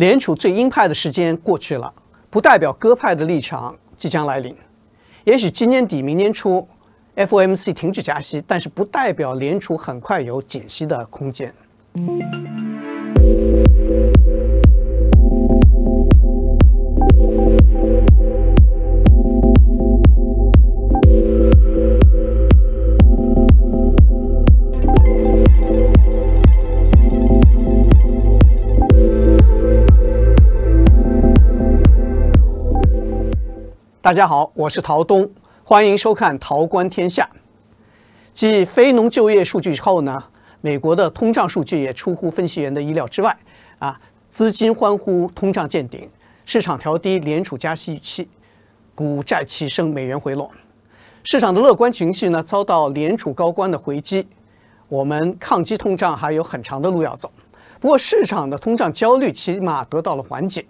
联储最鹰派的时间过去了，不代表鸽派的立场即将来临。也许今年底、明年初，FOMC 停止加息，但是不代表联储很快有减息的空间。大家好，我是陶东，欢迎收看《陶观天下》。继非农就业数据之后呢，美国的通胀数据也出乎分析员的意料之外啊！资金欢呼通胀见顶，市场调低联储加息预期，股债齐升，美元回落。市场的乐观情绪呢，遭到联储高官的回击。我们抗击通胀还有很长的路要走，不过市场的通胀焦虑起码得到了缓解。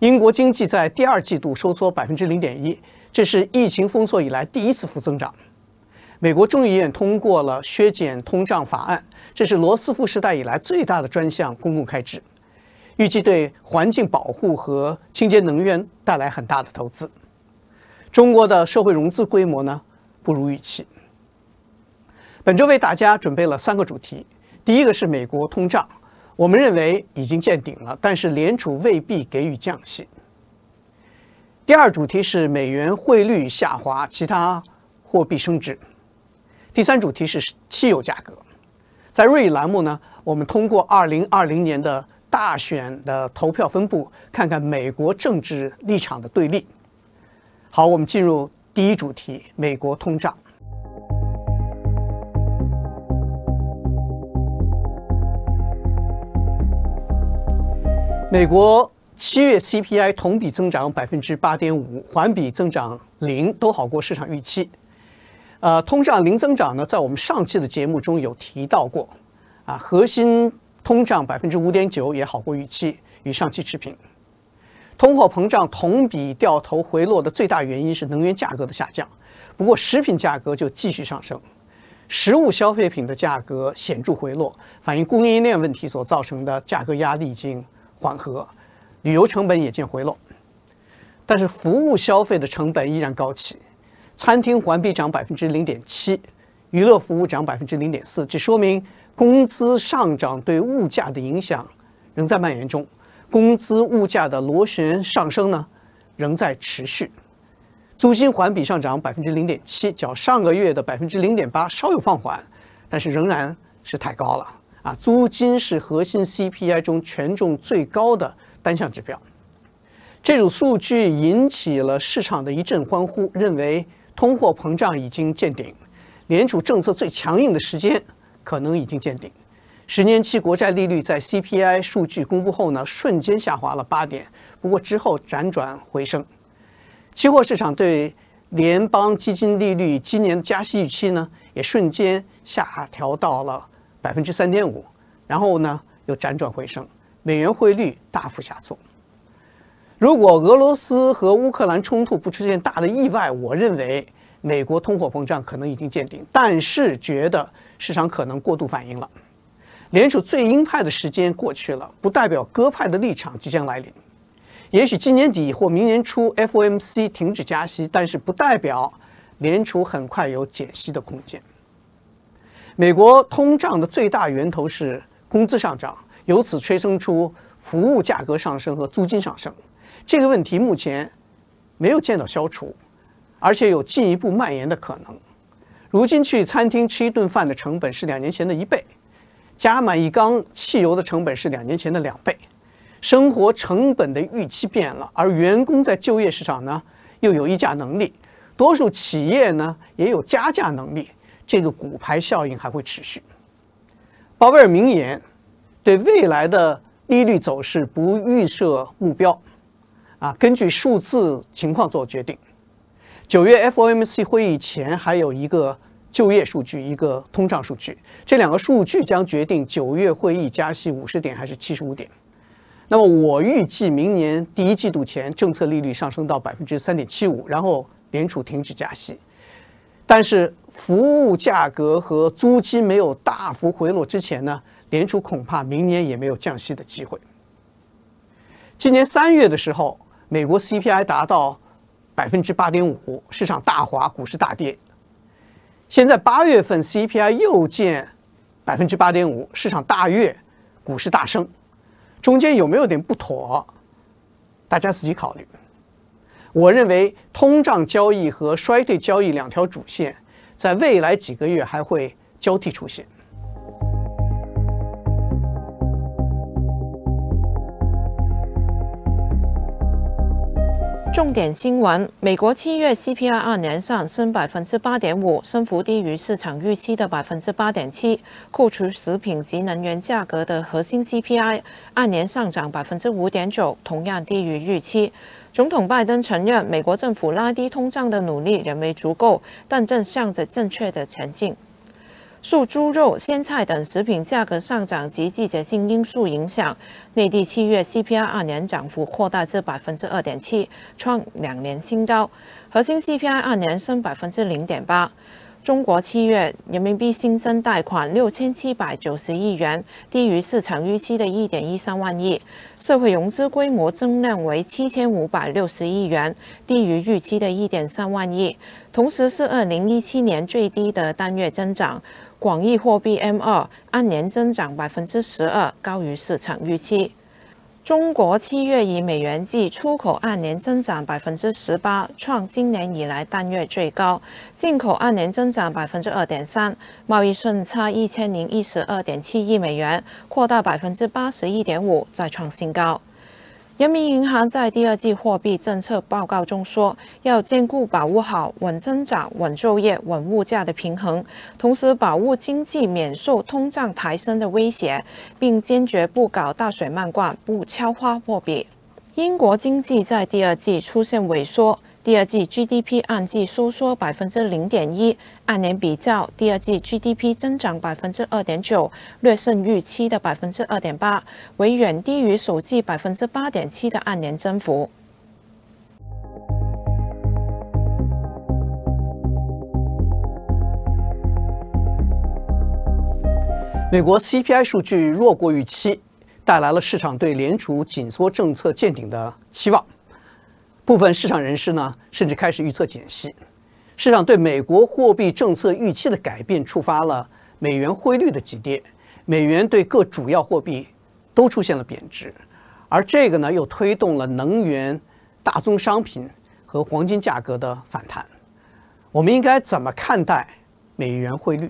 英国经济在第二季度收缩百分之零点一，这是疫情封锁以来第一次负增长。美国众议院通过了削减通胀法案，这是罗斯福时代以来最大的专项公共开支，预计对环境保护和清洁能源带来很大的投资。中国的社会融资规模呢，不如预期。本周为大家准备了三个主题，第一个是美国通胀。我们认为已经见顶了，但是联储未必给予降息。第二主题是美元汇率下滑，其他货币升值。第三主题是汽油价格。在瑞语栏目呢，我们通过二零二零年的大选的投票分布，看看美国政治立场的对立。好，我们进入第一主题：美国通胀。美国七月 CPI 同比增长百分之八点五，环比增长零，都好过市场预期。呃，通胀零增长呢，在我们上期的节目中有提到过。啊，核心通胀百分之五点九也好过预期，与上期持平。通货膨胀同比掉头回落的最大原因是能源价格的下降，不过食品价格就继续上升。实物消费品的价格显著回落，反映供应链问题所造成的价格压力已经。缓和，旅游成本也见回落，但是服务消费的成本依然高企，餐厅环比涨百分之零点七，娱乐服务涨百分之零点四，这说明工资上涨对物价的影响仍在蔓延中，工资物价的螺旋上升呢仍在持续，租金环比上涨百分之零点七，较上个月的百分之零点八稍有放缓，但是仍然是太高了。啊，租金是核心 CPI 中权重最高的单项指标，这组数据引起了市场的一阵欢呼，认为通货膨胀已经见顶，联储政策最强硬的时间可能已经见顶。十年期国债利率在 CPI 数据公布后呢，瞬间下滑了八点，不过之后辗转回升。期货市场对联邦基金利率今年的加息预期呢，也瞬间下调到了。百分之三点五，然后呢又辗转回升，美元汇率大幅下挫。如果俄罗斯和乌克兰冲突不出现大的意外，我认为美国通货膨胀可能已经见顶，但是觉得市场可能过度反应了。联储最鹰派的时间过去了，不代表鸽派的立场即将来临。也许今年底或明年初 FOMC 停止加息，但是不代表联储很快有减息的空间。美国通胀的最大源头是工资上涨，由此催生出服务价格上升和租金上升。这个问题目前没有见到消除，而且有进一步蔓延的可能。如今去餐厅吃一顿饭的成本是两年前的一倍，加满一缸汽油的成本是两年前的两倍。生活成本的预期变了，而员工在就业市场呢又有议价能力，多数企业呢也有加价能力。这个骨牌效应还会持续。鲍威尔名言：对未来的利率走势不预设目标，啊，根据数字情况做决定。九月 FOMC 会议前还有一个就业数据，一个通胀数据，这两个数据将决定九月会议加息五十点还是七十五点。那么我预计明年第一季度前政策利率上升到百分之三点七五，然后联储停止加息。但是服务价格和租金没有大幅回落之前呢，联储恐怕明年也没有降息的机会。今年三月的时候，美国 CPI 达到百分之八点五，市场大滑，股市大跌。现在八月份 CPI 又见百分之八点五，市场大跃，股市大升，中间有没有点不妥？大家自己考虑。我认为通胀交易和衰退交易两条主线，在未来几个月还会交替出现。重点新闻：美国七月 CPI 按年上升百分之八点五，升幅低于市场预期的百分之八点七；扣除食品及能源价格的核心 CPI 按年上涨百分之五点九，同样低于预期。总统拜登承认，美国政府拉低通胀的努力仍未足够，但正向着正确的前进。受猪肉、鲜菜等食品价格上涨及季节性因素影响，内地七月 CPI 二年涨幅扩大至百分之二点七，创两年新高；核心 CPI 二年升百分之零点八。中国七月人民币新增贷款六千七百九十亿元，低于市场预期的一点一三万亿；社会融资规模增量为七千五百六十亿元，低于预期的一点三万亿，同时是二零一七年最低的单月增长。广义货币 M 二按年增长百分之十二，高于市场预期。中国七月以美元计出口按年增长百分之十八，创今年以来单月最高；进口按年增长百分之二点三，贸易顺差一千零一十二点七亿美元，扩大百分之八十一点五，再创新高。人民银行在第二季货币政策报告中说，要兼顾把握好稳增长、稳就业、稳物价的平衡，同时保护经济免受通胀抬升的威胁，并坚决不搞大水漫灌、不超发货币。英国经济在第二季出现萎缩。第二季 GDP 按季收缩百分之零点一，按年比较，第二季 GDP 增长百分之二点九，略胜预期的百分之二点八，为远低于首季百分之八点七的按年增幅。美国 CPI 数据弱过预期，带来了市场对联储紧缩政策见顶的期望。部分市场人士呢，甚至开始预测减息。市场对美国货币政策预期的改变，触发了美元汇率的急跌，美元对各主要货币都出现了贬值，而这个呢，又推动了能源、大宗商品和黄金价格的反弹。我们应该怎么看待美元汇率？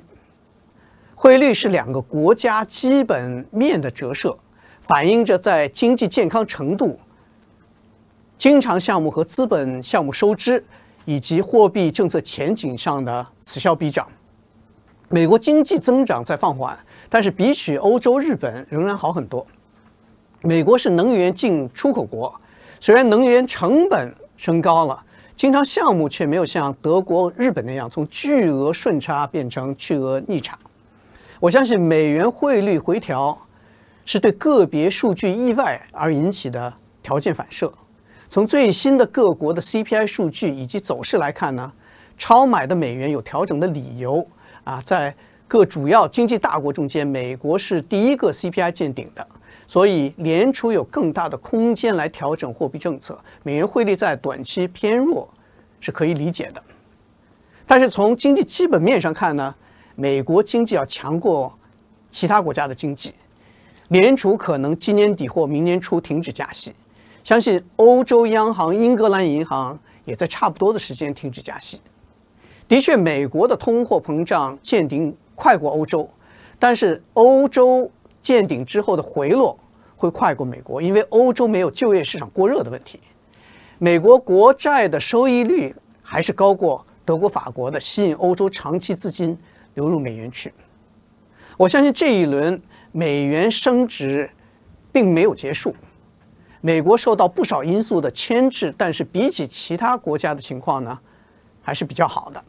汇率是两个国家基本面的折射，反映着在经济健康程度。经常项目和资本项目收支以及货币政策前景上的此消彼长。美国经济增长在放缓，但是比起欧洲、日本仍然好很多。美国是能源进出口国，虽然能源成本升高了，经常项目却没有像德国、日本那样从巨额顺差变成巨额逆差。我相信美元汇率回调是对个别数据意外而引起的条件反射。从最新的各国的 CPI 数据以及走势来看呢，超买的美元有调整的理由啊。在各主要经济大国中间，美国是第一个 CPI 见顶的，所以联储有更大的空间来调整货币政策。美元汇率在短期偏弱是可以理解的，但是从经济基本面上看呢，美国经济要强过其他国家的经济，联储可能今年底或明年初停止加息。相信欧洲央行、英格兰银行也在差不多的时间停止加息。的确，美国的通货膨胀见顶快过欧洲，但是欧洲见顶之后的回落会快过美国，因为欧洲没有就业市场过热的问题。美国国债的收益率还是高过德国、法国的，吸引欧洲长期资金流入美元区。我相信这一轮美元升值，并没有结束。美国受到不少因素的牵制，但是比起其他国家的情况呢，还是比较好的。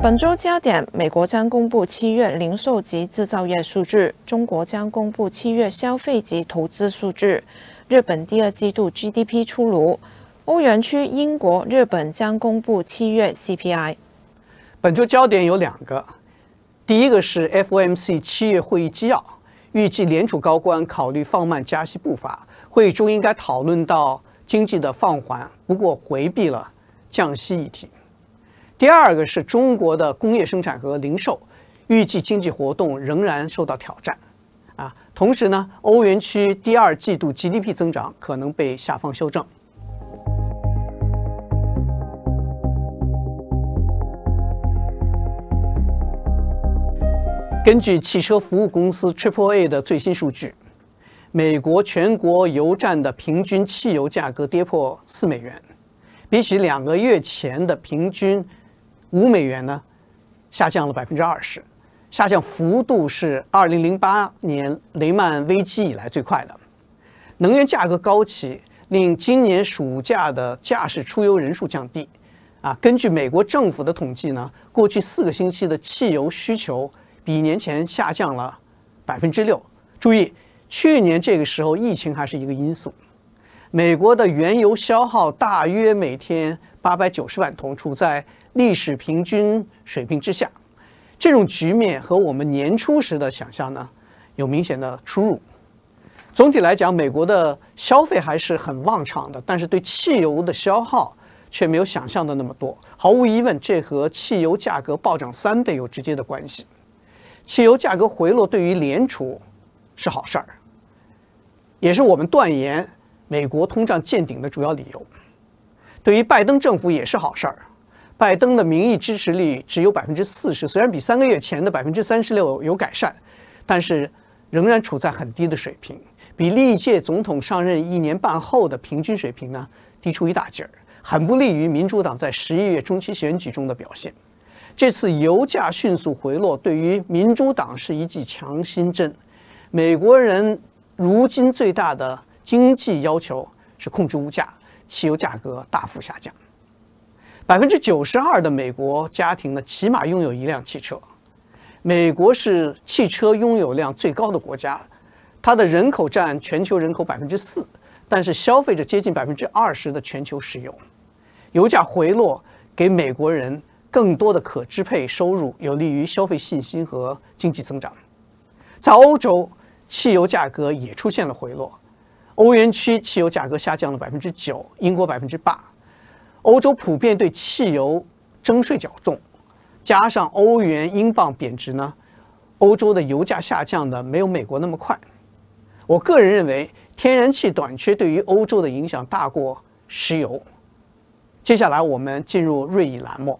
本周焦点：美国将公布七月零售及制造业数据，中国将公布七月消费及投资数据，日本第二季度 GDP 出炉，欧元区、英国、日本将公布七月 CPI。本周焦点有两个，第一个是 FOMC 七月会议纪要，预计联储高官考虑放慢加息步伐，会议中应该讨论到经济的放缓，不过回避了降息议题。第二个是中国的工业生产和零售，预计经济活动仍然受到挑战，啊，同时呢，欧元区第二季度 GDP 增长可能被下方修正。根据汽车服务公司 Triple A 的最新数据，美国全国油站的平均汽油价格跌破四美元，比起两个月前的平均五美元呢，下降了百分之二十，下降幅度是二零零八年雷曼危机以来最快的。能源价格高企令今年暑假的驾驶出游人数降低。啊，根据美国政府的统计呢，过去四个星期的汽油需求。比年前下降了百分之六。注意，去年这个时候疫情还是一个因素。美国的原油消耗大约每天八百九十万桶，处在历史平均水平之下。这种局面和我们年初时的想象呢，有明显的出入。总体来讲，美国的消费还是很旺畅的，但是对汽油的消耗却没有想象的那么多。毫无疑问，这和汽油价格暴涨三倍有直接的关系。汽油价格回落对于联储是好事儿，也是我们断言美国通胀见顶的主要理由。对于拜登政府也是好事儿。拜登的民意支持率只有百分之四十，虽然比三个月前的百分之三十六有改善，但是仍然处在很低的水平，比历届总统上任一年半后的平均水平呢低出一大截儿，很不利于民主党在十一月中期选举中的表现。这次油价迅速回落，对于民主党是一剂强心针。美国人如今最大的经济要求是控制物价，汽油价格大幅下降。百分之九十二的美国家庭呢，起码拥有一辆汽车。美国是汽车拥有量最高的国家，它的人口占全球人口百分之四，但是消费者接近百分之二十的全球石油。油价回落给美国人。更多的可支配收入有利于消费信心和经济增长。在欧洲，汽油价格也出现了回落，欧元区汽油价格下降了百分之九，英国百分之八。欧洲普遍对汽油征税较重，加上欧元、英镑贬值呢，欧洲的油价下降的没有美国那么快。我个人认为，天然气短缺对于欧洲的影响大过石油。接下来我们进入瑞影栏目。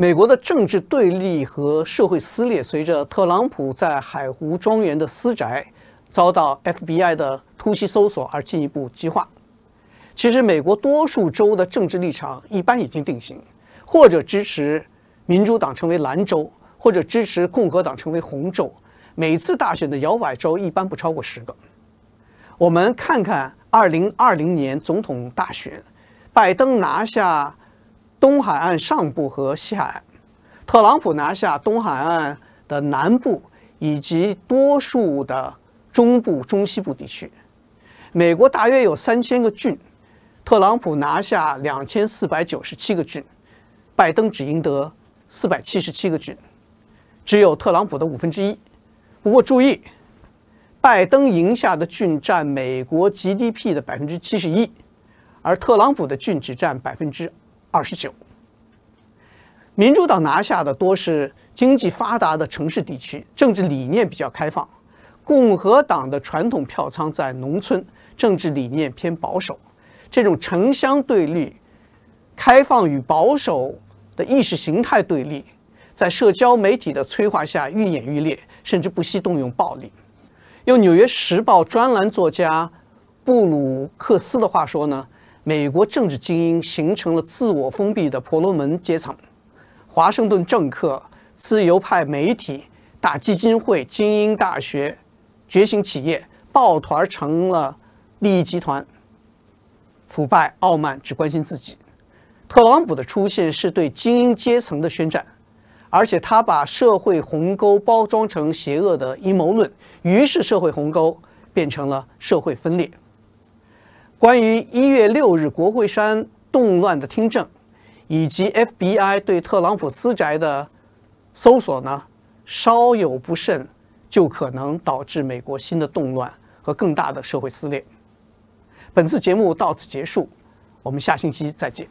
美国的政治对立和社会撕裂，随着特朗普在海湖庄园的私宅遭到 FBI 的突袭搜索而进一步激化。其实，美国多数州的政治立场一般已经定型，或者支持民主党成为蓝州，或者支持共和党成为红州。每次大选的摇摆州一般不超过十个。我们看看二零二零年总统大选，拜登拿下。东海岸上部和西海岸，特朗普拿下东海岸的南部以及多数的中部、中西部地区。美国大约有三千个郡，特朗普拿下两千四百九十七个郡，拜登只赢得四百七十七个郡，只有特朗普的五分之一。不过注意，拜登赢下的郡占美国 GDP 的百分之七十一，而特朗普的郡只占百分之。二十九，民主党拿下的多是经济发达的城市地区，政治理念比较开放；共和党的传统票仓在农村，政治理念偏保守。这种城乡对立、开放与保守的意识形态对立，在社交媒体的催化下愈演愈烈，甚至不惜动用暴力。用《纽约时报》专栏作家布鲁克斯的话说呢？美国政治精英形成了自我封闭的婆罗门阶层，华盛顿政客、自由派媒体、大基金会、精英大学、觉醒企业抱团成了利益集团，腐败、傲慢，只关心自己。特朗普的出现是对精英阶层的宣战，而且他把社会鸿沟包装成邪恶的阴谋论，于是社会鸿沟变成了社会分裂。关于一月六日国会山动乱的听证，以及 FBI 对特朗普私宅的搜索呢，稍有不慎，就可能导致美国新的动乱和更大的社会撕裂。本次节目到此结束，我们下星期再见。